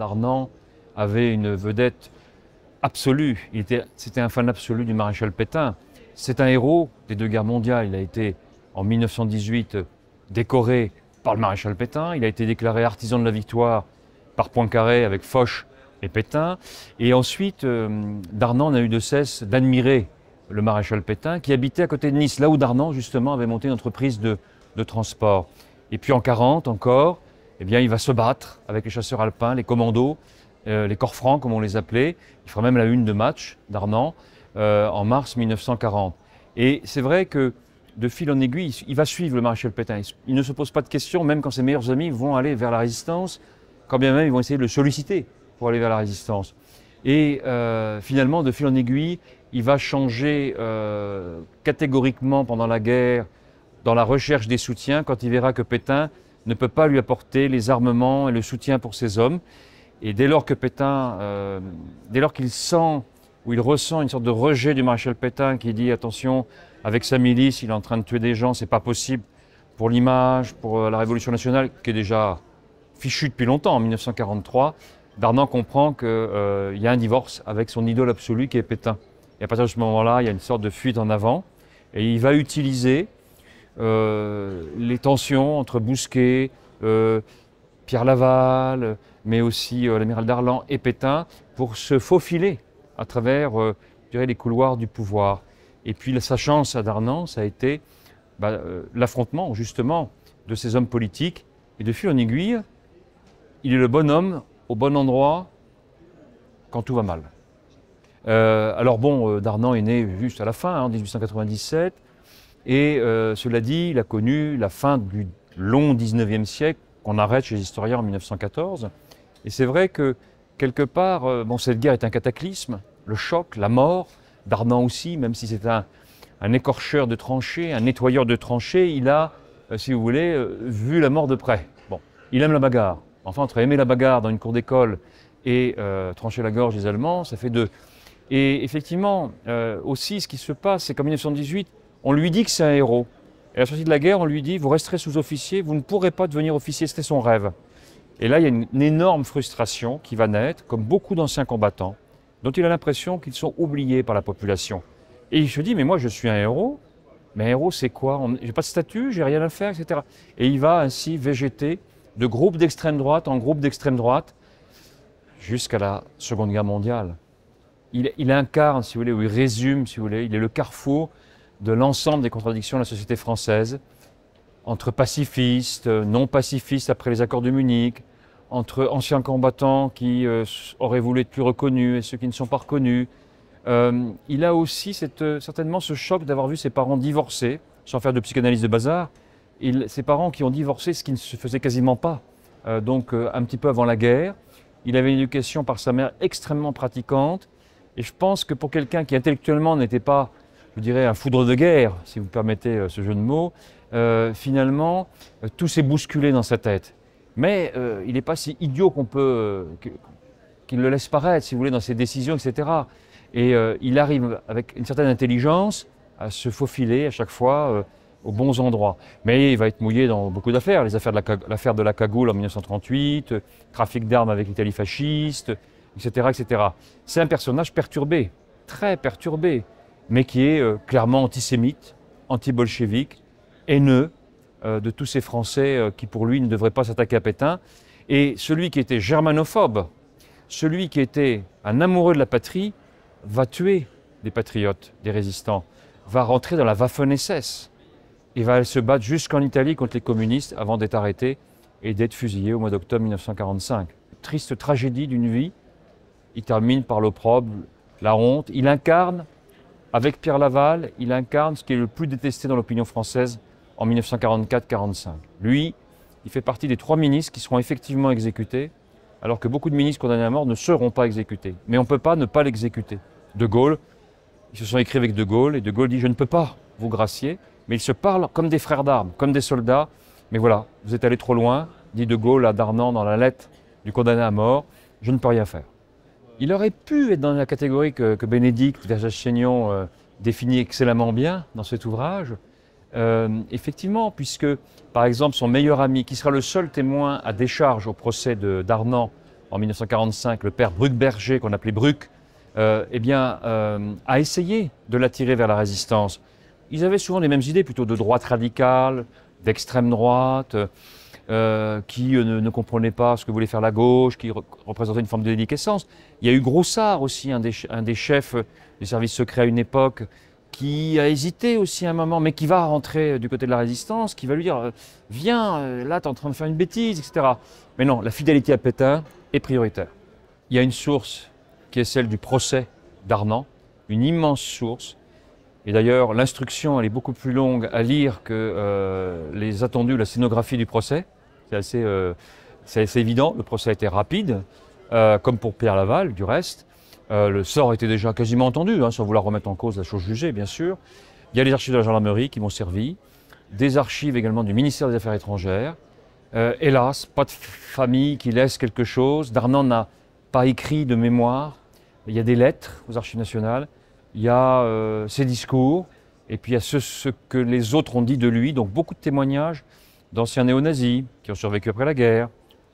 Darnand avait une vedette absolue. C'était un fan absolu du maréchal Pétain. C'est un héros des deux guerres mondiales. Il a été, en 1918, décoré par le maréchal Pétain. Il a été déclaré artisan de la victoire par Poincaré avec Foch et Pétain. Et ensuite, Darnand euh, Darnan n'a eu de cesse d'admirer le maréchal Pétain, qui habitait à côté de Nice, là où Darnan, justement, avait monté une entreprise de, transport. Et puis en 40 encore, eh bien, il va se battre avec les chasseurs alpins, les commandos, euh, les corps francs, comme on les appelait. Il fera même la une de match d'Arnan euh, en mars 1940. Et c'est vrai que de fil en aiguille, il va suivre le maréchal Pétain. Il ne se pose pas de questions, même quand ses meilleurs amis vont aller vers la résistance, quand bien même ils vont essayer de le solliciter pour aller vers la résistance. Et euh, finalement, de fil en aiguille, il va changer catégoriquement pendant la guerre, dans la recherche des soutiens, quand il verra que Pétain ne peut pas lui apporter les armements et le soutien pour ses hommes. Et dès lors que Pétain, euh, dès lors qu'il sent ou il ressent une sorte de rejet du maréchal Pétain qui dit attention, avec sa milice, il est en train de tuer des gens, c'est pas possible pour l'image, pour euh, la Révolution nationale, qui est déjà fichue depuis longtemps, en 1943, Darnan comprend qu'il euh, y a un divorce avec son idole absolue qui est Pétain. Et à partir de ce moment-là, il y a une sorte de fuite en avant. Et il va utiliser euh, les tensions entre Bousquet, euh, Pierre Laval, mais aussi euh, l'amiral Darlan et Pétain, pour se faufiler à travers les couloirs du pouvoir. Et puis sa chance à Darnan, ça a été bah, l'affrontement justement de ces hommes politiques. Et de fil en aiguille, il est le bon homme au bon endroit quand tout va mal. alors bon, est né juste à la fin, hein, en 1897. Et euh, cela dit, il a connu la fin du long 19e siècle qu'on arrête chez les historiens en 1914. Et c'est vrai que quelque part, euh, bon, cette guerre est un cataclysme, le choc, la mort, Dardan aussi, même si c'est un, écorcheur de tranchées, un nettoyeur de tranchées, il a, euh, si vous voulez, vu la mort de près. Bon, il aime la bagarre. Enfin, entre aimer la bagarre dans une cour d'école et trancher la gorge des Allemands, ça fait deux. Et effectivement, aussi, ce qui se passe, c'est qu'en 1918, on lui dit que c'est un héros. Et à la sortie de la guerre, on lui dit, vous resterez sous-officier, vous ne pourrez pas devenir officier, c'était son rêve. Et là, il y a une, énorme frustration qui va naître, comme beaucoup d'anciens combattants, dont il a l'impression qu'ils sont oubliés par la population. Et il se dit, mais moi je suis un héros, mais un héros c'est quoi J'ai pas de statut, j'ai rien à faire, etc. Et il va ainsi végéter de groupe d'extrême droite en groupe d'extrême droite jusqu'à la Seconde Guerre mondiale. Il, il, incarne, si vous voulez, ou il résume, si vous voulez, il est le carrefour de l'ensemble des contradictions de la société française, entre pacifistes, euh, non-pacifistes après les accords de Munich, entre anciens combattants qui euh, auraient voulu être plus reconnus et ceux qui ne sont pas reconnus. Euh, il a aussi certainement ce choc d'avoir vu ses parents divorcer, sans faire de psychanalyse de bazar, ses parents qui ont divorcé, ce qui ne se faisait quasiment pas, donc un petit peu avant la guerre. Il avait une éducation par sa mère extrêmement pratiquante, et je pense que pour quelqu'un qui intellectuellement n'était pas je dirais, un foudre de guerre, si vous permettez euh, ce jeu de mots, euh, finalement, euh, tout s'est bousculé dans sa tête. Mais il n'est pas si idiot qu'on peut, qu'il le laisse paraître, si vous voulez, dans ses décisions, etc. Et il arrive avec une certaine intelligence à se faufiler à chaque fois aux bons endroits. Mais il va être mouillé dans beaucoup d'affaires, les affaires de l'affaire de la cagoule en 1938, trafic d'armes avec l'Italie fasciste, etc., etc. C'est un personnage perturbé, très perturbé mais qui est euh, clairement antisémite, anti-bolchevique, haineux euh, de tous ces Français euh, qui, pour lui, ne devraient pas s'attaquer à Pétain. Et celui qui était germanophobe, celui qui était un amoureux de la patrie, va tuer des patriotes, des résistants, va rentrer dans la Waffen-SS et va se battre jusqu'en Italie contre les communistes avant d'être arrêté et d'être fusillé au mois d'octobre 1945. Triste tragédie d'une vie. Il termine par l'opprobre, la honte. Il incarne avec Pierre Laval, il incarne ce qui est le plus détesté dans l'opinion française en 1944-45. Lui, il fait partie des trois ministres qui seront effectivement exécutés, alors que beaucoup de ministres condamnés à mort ne seront pas exécutés. Mais on ne peut pas ne pas l'exécuter. De Gaulle, ils se sont écrits avec De Gaulle, et De Gaulle dit Je ne peux pas vous gracier, mais ils se parlent comme des frères d'armes, comme des soldats. Mais voilà, vous êtes allé trop loin, dit De Gaulle à Darnan dans la lettre du condamné à mort, je ne peux rien faire. Il aurait pu être dans la catégorie que, que Bénédicte Vergès-Chaignon euh, définit excellemment bien dans cet ouvrage. Euh, effectivement, puisque par exemple son meilleur ami, qui sera le seul témoin à décharge au procès de Darnand en 1945, le père Berger, qu'on appelait Bruck, euh, eh bien, a essayé de l'attirer vers la résistance. Ils avaient souvent les mêmes idées, plutôt de droite radicale, d'extrême droite. Euh, qui euh, ne, comprenait pas ce que voulait faire la gauche, qui représentait une forme de déliquescence. Il y a eu Grossard aussi, un des, un des chefs des services secrets à une époque, qui a hésité aussi un moment, mais qui va rentrer euh, du côté de la résistance, qui va lui dire Viens, là, tu es en train de faire une bêtise, etc. Mais non, la fidélité à Pétain est prioritaire. Il y a une source qui est celle du procès d'Arnan, une immense source. Et d'ailleurs, l'instruction, elle est beaucoup plus longue à lire que les attendus, la scénographie du procès. Euh, c'est assez, évident. Le procès a été rapide, euh, comme pour Pierre Laval, du reste. Euh, le sort était déjà quasiment entendu, hein, sans vouloir remettre en cause la chose jugée, bien sûr. Il y a les archives de la gendarmerie qui m'ont servi, des archives également du ministère des Affaires étrangères. hélas, pas de famille qui laisse quelque chose. Darnan n'a pas écrit de mémoire. Il y a des lettres aux archives nationales, il y a ses discours, et puis il y a ce que les autres ont dit de lui, donc beaucoup de témoignages d'anciens néo-nazis qui ont survécu après la guerre,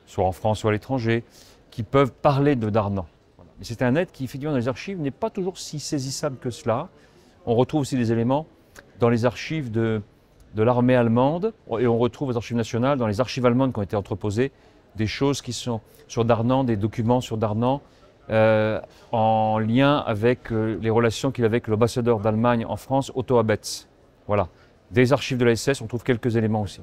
soit en France, soit à l'étranger, qui peuvent parler de Darnan. c'est un être qui, figure dans les archives, n'est pas toujours si saisissable que cela. On retrouve aussi des éléments dans les archives de, l'armée allemande, et on retrouve aux archives nationales, dans les archives allemandes qui ont été entreposées, des choses qui sont sur Darnan, des documents sur Darnan, euh, en lien avec euh, les relations qu'il avait avec l'ambassadeur d'Allemagne en France, Otto Abetz. Voilà. Des archives de la SS, on trouve quelques éléments aussi.